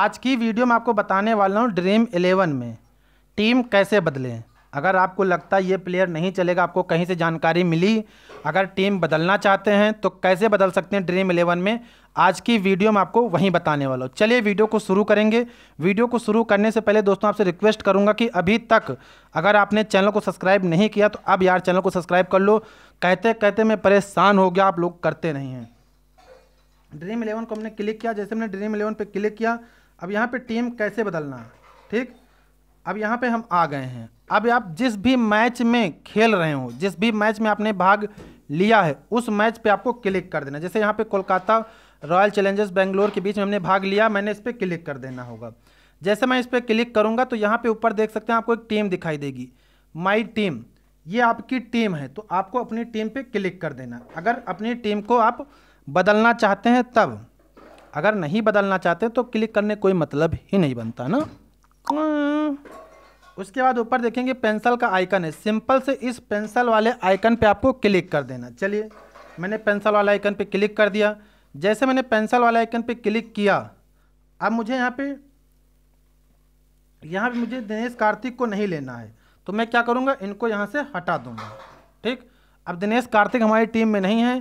आज की वीडियो में आपको बताने वाला हूँ ड्रीम इलेवन में टीम कैसे बदलें अगर आपको लगता है ये प्लेयर नहीं चलेगा आपको कहीं से जानकारी मिली अगर टीम बदलना चाहते हैं तो कैसे बदल सकते हैं ड्रीम इलेवन में आज की वीडियो में आपको वहीं बताने वाला हूँ चलिए वीडियो को शुरू करेंगे वीडियो को शुरू करने से पहले दोस्तों आपसे रिक्वेस्ट करूँगा कि अभी तक अगर आपने चैनल को सब्सक्राइब नहीं किया तो अब यार चैनल को सब्सक्राइब कर लो कहते कहते मैं परेशान हो गया आप लोग करते नहीं हैं ड्रीम इलेवन को हमने क्लिक किया जैसे हमने ड्रीम इलेवन पर क्लिक किया अब यहाँ पे टीम कैसे बदलना ठीक अब यहाँ पे हम आ गए हैं अब आप जिस भी मैच में खेल रहे हो जिस भी मैच में आपने भाग लिया है उस मैच पे आपको क्लिक कर देना जैसे यहाँ पे कोलकाता रॉयल चैलेंजर्स बेंगलोर के बीच में हमने भाग लिया मैंने इस पर क्लिक कर देना होगा जैसे मैं इस पर क्लिक करूँगा तो यहाँ पर ऊपर देख सकते हैं आपको एक टीम दिखाई देगी माई टीम ये आपकी टीम है तो आपको अपनी टीम पर क्लिक कर देना अगर अपनी टीम को आप बदलना चाहते हैं तब अगर नहीं बदलना चाहते तो क्लिक करने कोई मतलब ही नहीं बनता ना हाँ। उसके बाद ऊपर देखेंगे पेंसिल का आइकन है सिंपल से इस पेंसिल वाले आइकन पे आपको क्लिक कर देना चलिए मैंने पेंसिल वाला आइकन पे क्लिक कर दिया जैसे मैंने पेंसिल वाला आइकन पे क्लिक किया अब मुझे यहाँ पे यहाँ पे मुझे दिनेश कार्तिक को नहीं लेना है तो मैं क्या करूँगा इनको यहाँ से हटा दूँगा ठीक अब दिनेश कार्तिक हमारी टीम में नहीं है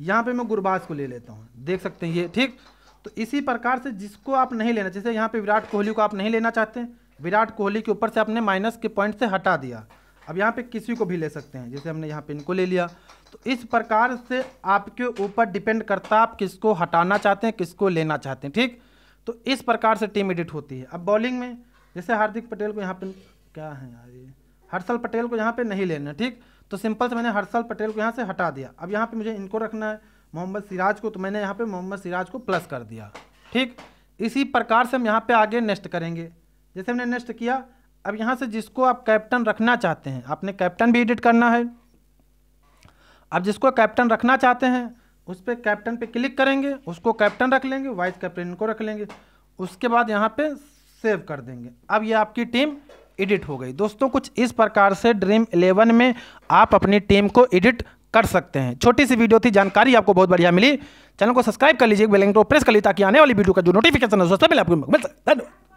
यहाँ पर मैं गुरबाज को ले लेता हूँ देख सकते हैं ये ठीक तो इसी प्रकार से जिसको आप नहीं लेना जैसे यहाँ पे विराट कोहली को आप नहीं लेना चाहते विराट कोहली के ऊपर से आपने माइनस के पॉइंट से हटा दिया अब यहाँ पे किसी को भी ले सकते हैं जैसे हमने यहाँ पे इनको ले लिया तो इस प्रकार से आपके ऊपर डिपेंड करता आप किसको हटाना चाहते हैं किसको लेना चाहते हैं ठीक तो इस प्रकार से टीम एडिट होती है अब बॉलिंग में जैसे हार्दिक पटेल को यहाँ पे क्या है यार ये हर्षल पटेल को यहाँ पे नहीं लेना ठीक तो सिंपल से मैंने हर्षल पटेल को यहाँ से हटा दिया अब यहाँ पर मुझे इनको रखना है मोहम्मद सिराज को तो मैंने यहाँ पे मोहम्मद सिराज को प्लस कर दिया ठीक इसी प्रकार से हम यहाँ पे आगे नेक्स्ट करेंगे जैसे हमने नेक्स्ट किया अब यहाँ से जिसको आप कैप्टन रखना चाहते हैं आपने कैप्टन भी एडिट करना है अब जिसको कैप्टन रखना चाहते हैं उस पर कैप्टन पे क्लिक करेंगे उसको कैप्टन रख लेंगे वाइस कैप्टन को रख लेंगे उसके बाद यहाँ पे सेव कर देंगे अब ये आपकी टीम एडिट हो गई दोस्तों कुछ इस प्रकार से ड्रीम इलेवन में आप अपनी टीम को एडिट कर सकते हैं छोटी सी वीडियो थी जानकारी आपको बहुत बढ़िया मिली चैनल को सब्सक्राइब कर लीजिए बेल आइकन को प्रेस कर लीजिए ताकि आने वाली वीडियो का जो नोटिफिकेशन है उससे मिले आपको मिल सकता धन्यवाद